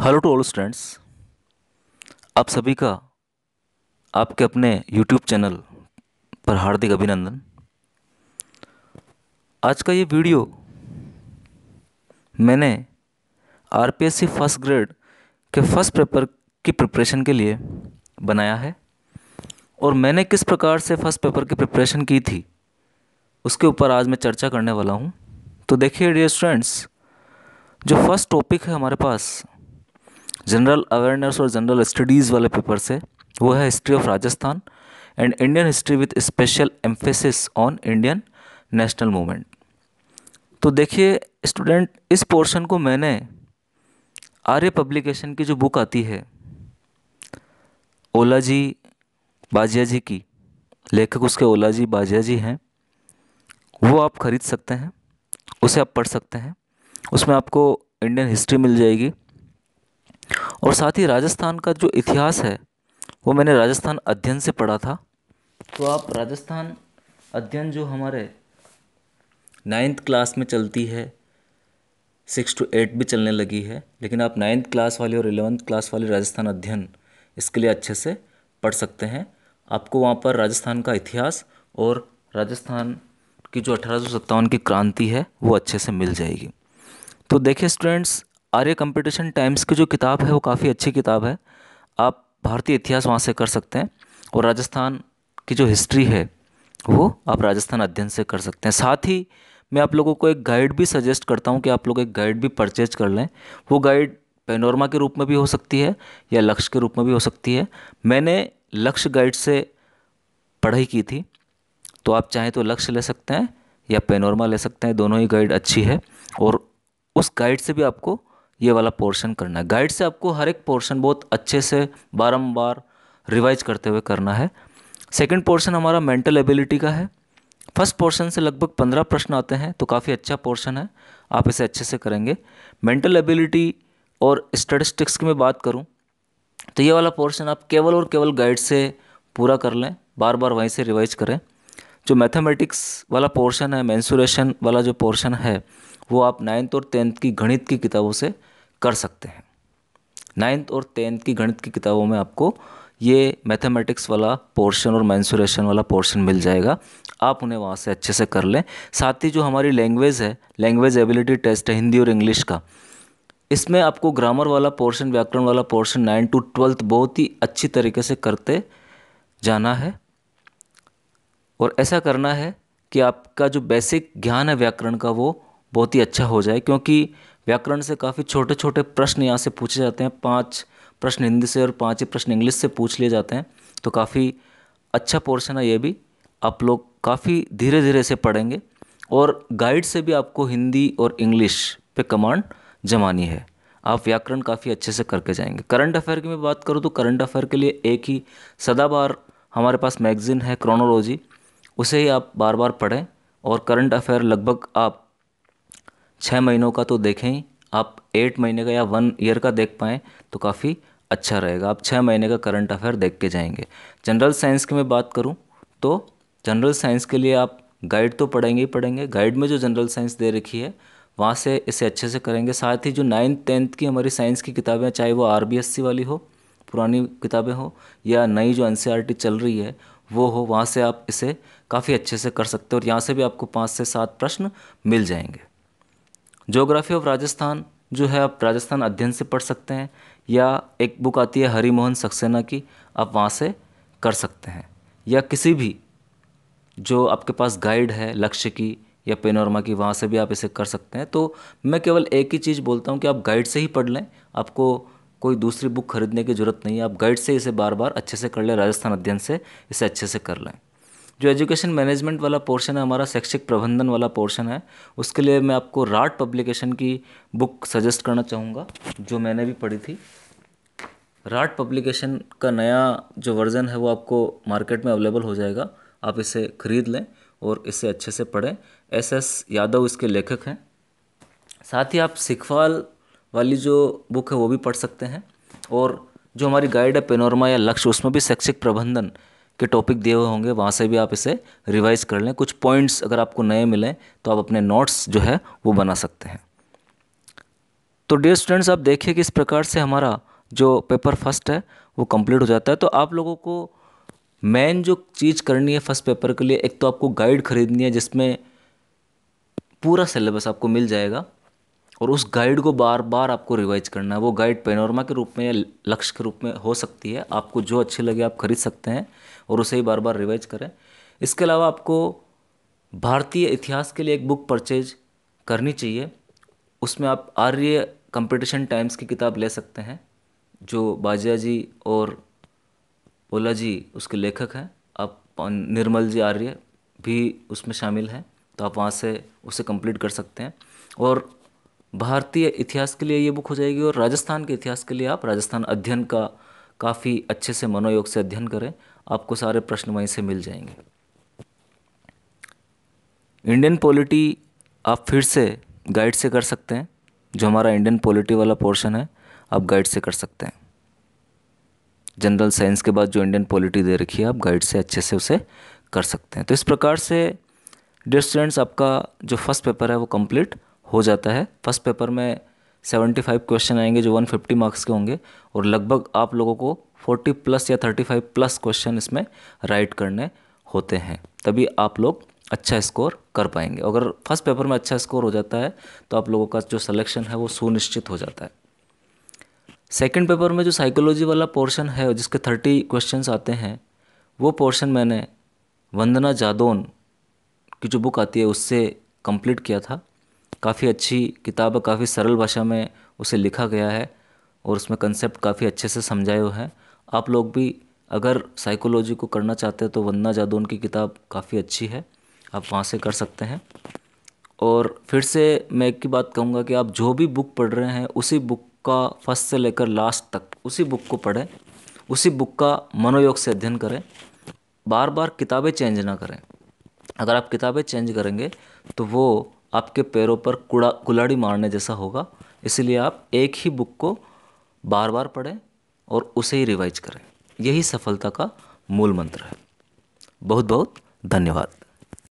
hello to all students आप सभी का आपके अपने यूट्यूब चैनल पर हार्दिक अभिनंदन आज का ये वीडियो मैंने आरपीएससी फर्स्ट ग्रेड के फर्स्ट पेपर की प्रिपरेशन के लिए बनाया है और मैंने किस प्रकार से फर्स्ट पेपर की प्रिपरेशन की थी उसके ऊपर आज मैं चर्चा करने वाला हूँ तो देखिए डियर स्टूडेंट्स जो फर्स्ट टॉपिक है हमारे पास जनरल अवेयरनेस और जनरल स्टडीज़ वाले पेपर से वो है history of Rajasthan and Indian history with special emphasis on Indian national movement तो देखिए स्टूडेंट इस पोर्शन को मैंने आर्य पब्लिकेशन की जो बुक आती है ओला जी बाजिया जी की लेखक उसके ओला जी बाजिया जी हैं वो आप ख़रीद सकते हैं उसे आप पढ़ सकते हैं उसमें आपको इंडियन हिस्ट्री मिल जाएगी और साथ ही राजस्थान का जो इतिहास है वो मैंने राजस्थान अध्ययन से पढ़ा था तो आप राजस्थान अध्ययन जो हमारे नाइन्थ क्लास में चलती है सिक्स टू एट भी चलने लगी है लेकिन आप नाइन्थ क्लास वाले और एलेवंथ क्लास वाले राजस्थान अध्ययन इसके लिए अच्छे से पढ़ सकते हैं आपको वहाँ पर राजस्थान का इतिहास और राजस्थान की जो अठारह की क्रांति है वो अच्छे से मिल जाएगी तो देखिए स्टूडेंट्स आर्य कंपटीशन टाइम्स की जो किताब है वो काफ़ी अच्छी किताब है आप भारतीय इतिहास वहाँ से कर सकते हैं और राजस्थान की जो हिस्ट्री है वो आप राजस्थान अध्ययन से कर सकते हैं साथ ही मैं आप लोगों को एक गाइड भी सजेस्ट करता हूँ कि आप लोग एक गाइड भी परचेज कर लें वो गाइड पेनोरमा के रूप में भी हो सकती है या लक्ष्य के रूप में भी हो सकती है मैंने लक्ष्य गाइड से पढ़ाई की थी तो आप चाहें तो लक्ष्य ले सकते हैं या पेनोरमा ले सकते हैं दोनों ही गाइड अच्छी है और उस गाइड से भी आपको ये वाला पोर्शन करना है गाइड से आपको हर एक पोर्शन बहुत अच्छे से बारंबार रिवाइज करते हुए करना है सेकेंड पोर्शन हमारा मेंटल एबिलिटी का है फर्स्ट पोर्शन से लगभग पंद्रह प्रश्न आते हैं तो काफ़ी अच्छा पोर्शन है आप इसे अच्छे से करेंगे मेंटल एबिलिटी और स्टेटिस्टिक्स की मैं बात करूँ तो ये वाला पोर्शन आप केवल और केवल गाइड से पूरा कर लें बार बार वहीं से रिवाइज करें जो मैथमेटिक्स वाला पोर्शन है मैंसुरेशन वाला जो पोर्शन है वो आप नाइन्थ और टेंथ की गणित की किताबों से कर सकते हैं नाइन्थ और टेंथ की गणित की किताबों में आपको ये मैथमेटिक्स वाला पोर्शन और मैंसुरेशन वाला पोर्शन मिल जाएगा आप उन्हें वहाँ से अच्छे से कर लें साथ ही जो हमारी लैंग्वेज है लैंग्वेज एबिलिटी टेस्ट है हिंदी और इंग्लिश का इसमें आपको ग्रामर वाला पोर्शन व्याकरण वाला पोर्शन नाइन टू ट्वेल्थ बहुत ही अच्छी तरीके से करते जाना है और ऐसा करना है कि आपका जो बेसिक ज्ञान है व्याकरण का वो बहुत ही अच्छा हो जाए क्योंकि व्याकरण से काफ़ी छोटे छोटे प्रश्न यहाँ से पूछे जाते हैं पाँच प्रश्न हिंदी से और पाँच ही प्रश्न इंग्लिश से पूछ लिए जाते हैं तो काफ़ी अच्छा पोर्शन है ये भी आप लोग काफ़ी धीरे धीरे से पढ़ेंगे और गाइड से भी आपको हिंदी और इंग्लिश पे कमांड जमानी है आप व्याकरण काफ़ी अच्छे से करके जाएंगे करंट अफेयर की मैं बात करूँ तो करंट अफेयर के लिए एक ही सदाबार हमारे पास मैगज़ीन है क्रोनोलॉजी उसे ही आप बार बार पढ़ें और करंट अफेयर लगभग आप छः महीनों का तो देखें आप एट महीने का या वन ईयर का देख पाएँ तो काफ़ी अच्छा रहेगा आप छः महीने का करंट अफेयर देख के जाएंगे जनरल साइंस की मैं बात करूँ तो जनरल साइंस के लिए आप गाइड तो पढ़ेंगे ही पढ़ेंगे गाइड में जो जनरल साइंस दे रखी है वहाँ से इसे अच्छे से करेंगे साथ ही जो नाइन्थ टेंथ की हमारी साइंस की किताबें चाहे वो आर वाली हो पुरानी किताबें हो या नई जो एन e चल रही है वो हो वहाँ से आप इसे काफ़ी अच्छे से कर सकते हो और यहाँ से भी आपको पाँच से सात प्रश्न मिल जाएंगे जोग्राफी ऑफ राजस्थान जो है आप राजस्थान अध्ययन से पढ़ सकते हैं या एक बुक आती है हरिमोहन सक्सेना की आप वहाँ से कर सकते हैं या किसी भी जो आपके पास गाइड है लक्ष्य की या पेनोरमा की वहाँ से भी आप इसे कर सकते हैं तो मैं केवल एक ही चीज़ बोलता हूँ कि आप गाइड से ही पढ़ लें आपको कोई दूसरी बुक खरीदने की ज़रूरत नहीं है आप गाइड से इसे बार बार अच्छे से कर लें राजस्थान अध्ययन से इसे अच्छे से कर लें जो एजुकेशन मैनेजमेंट वाला पोर्शन है हमारा शैक्षिक प्रबंधन वाला पोर्शन है उसके लिए मैं आपको राट पब्लिकेशन की बुक सजेस्ट करना चाहूँगा जो मैंने भी पढ़ी थी राट पब्लिकेशन का नया जो वर्ज़न है वो आपको मार्केट में अवेलेबल हो जाएगा आप इसे ख़रीद लें और इसे अच्छे से पढ़ें एस एस यादव इसके लेखक हैं साथ ही आप सिखवाल वाली जो बुक है वो भी पढ़ सकते हैं और जो हमारी गाइड है पेनोरमा या लक्ष्य उसमें भी शैक्षिक प्रबंधन के टॉपिक दिए हुए होंगे वहाँ से भी आप इसे रिवाइज़ कर लें कुछ पॉइंट्स अगर आपको नए मिलें तो आप अपने नोट्स जो है वो बना सकते हैं तो डियर स्टूडेंट्स आप देखिए कि इस प्रकार से हमारा जो पेपर फर्स्ट है वो कंप्लीट हो जाता है तो आप लोगों को मेन जो चीज़ करनी है फर्स्ट पेपर के लिए एक तो आपको गाइड ख़रीदनी है जिसमें पूरा सिलेबस आपको मिल जाएगा और उस गाइड को बार बार आपको रिवाइज करना है वो गाइड पेनोरमा के रूप में या लक्ष्य के रूप में हो सकती है आपको जो अच्छी लगे आप खरीद सकते हैं और उसे ही बार बार रिवाइज करें इसके अलावा आपको भारतीय इतिहास के लिए एक बुक परचेज करनी चाहिए उसमें आप आर्य कंपटीशन टाइम्स की किताब ले सकते हैं जो बाजिया जी और ओला जी उसके लेखक हैं आप निर्मल जी आर्य भी उसमें शामिल हैं तो आप वहाँ से उसे कंप्लीट कर सकते हैं और भारतीय इतिहास के लिए ये बुक हो जाएगी और राजस्थान के इतिहास के लिए आप राजस्थान अध्ययन का काफ़ी अच्छे से मनोयोग से अध्ययन करें आपको सारे प्रश्न वहीं से मिल जाएंगे इंडियन पॉलिटी आप फिर से गाइड से कर सकते हैं जो हमारा इंडियन पॉलिटी वाला पोर्शन है आप गाइड से कर सकते हैं जनरल साइंस के बाद जो इंडियन पॉलिटी दे रखी है आप गाइड से अच्छे से उसे कर सकते हैं तो इस प्रकार से डियर स्टूडेंट्स आपका जो फर्स्ट पेपर है वो कंप्लीट हो जाता है फर्स्ट पेपर में सेवेंटी फाइव क्वेश्चन आएंगे जो वन फिफ्टी मार्क्स के होंगे और लगभग आप लोगों को फोर्टी प्लस या थर्टी फाइव प्लस क्वेश्चन इसमें राइट करने होते हैं तभी आप लोग अच्छा स्कोर कर पाएंगे अगर फर्स्ट पेपर में अच्छा स्कोर हो जाता है तो आप लोगों का जो सलेक्शन है वो सुनिश्चित हो जाता है सेकेंड पेपर में जो साइकोलॉजी वाला पोर्शन है जिसके थर्टी क्वेश्चन आते हैं वो पोर्शन मैंने वंदना जादौन की जो बुक आती है उससे कंप्लीट किया था काफ़ी अच्छी किताब है काफ़ी सरल भाषा में उसे लिखा गया है और उसमें कंसेप्ट काफ़ी अच्छे से समझाए हुए हैं आप लोग भी अगर साइकोलॉजी को करना चाहते हैं तो वंदना जादौन की किताब काफ़ी अच्छी है आप वहाँ से कर सकते हैं और फिर से मैं एक ही बात कहूँगा कि आप जो भी बुक पढ़ रहे हैं उसी बुक का फर्स्ट से लेकर लास्ट तक उसी बुक को पढ़ें उसी बुक का मनोयोग से अध्ययन करें बार बार किताबें चेंज ना करें अगर आप किताबें चेंज करेंगे तो वो आपके पैरों पर कुड़ा कुलाड़ी मारने जैसा होगा इसलिए आप एक ही बुक को बार बार पढ़ें और उसे ही रिवाइज करें यही सफलता का मूल मंत्र है बहुत बहुत धन्यवाद